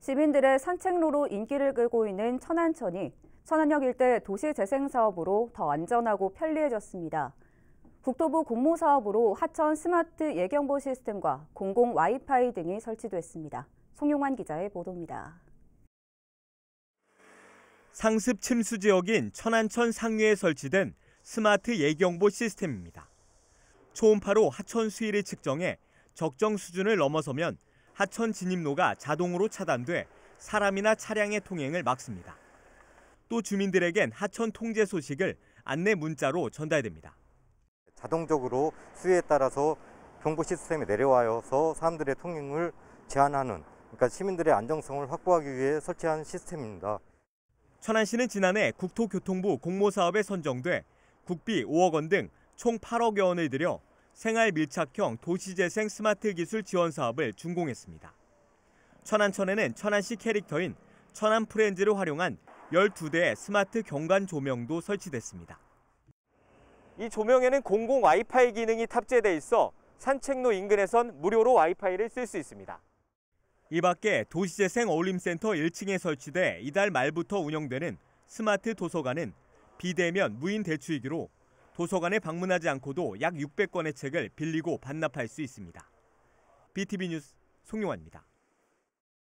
시민들의 산책로로 인기를 끌고 있는 천안천이 천안역 일대 도시재생사업으로 더 안전하고 편리해졌습니다. 국토부 공모사업으로 하천 스마트 예경보 시스템과 공공 와이파이 등이 설치됐습니다. 송용환 기자의 보도입니다. 상습 침수 지역인 천안천 상류에 설치된 스마트 예경보 시스템입니다. 초음파로 하천 수위를 측정해 적정 수준을 넘어서면 하천 진입로가 자동으로 차단돼 사람이나 차량의 통행을 막습니다. 또 주민들에겐 하천 통제 소식을 안내 문자로 전달됩니다. 자동적으로 수위에 따라서 경보 시스템이 내려와서 사람들의 통행을 제한하는 그러니까 시민들의 안정성을 확보하기 위해 설치한 시스템입니다. 천안시는 지난해 국토교통부 공모사업에 선정돼 국비 5억 원 등 총 8억여 원을 들여 생활 밀착형 도시재생 스마트 기술 지원 사업을 준공했습니다. 천안천에는 천안시 캐릭터인 천안 프렌즈를 활용한 12대의 스마트 경관 조명도 설치됐습니다. 이 조명에는 공공 와이파이 기능이 탑재돼 있어 산책로 인근에선 무료로 와이파이를 쓸 수 있습니다. 이 밖에 도시재생 어울림센터 1층에 설치돼 이달 말부터 운영되는 스마트 도서관은 비대면 무인 대출이기로 도서관에 방문하지 않고도 약 600권의 책을 빌리고 반납할 수 있습니다. BTV 뉴스 송용환입니다.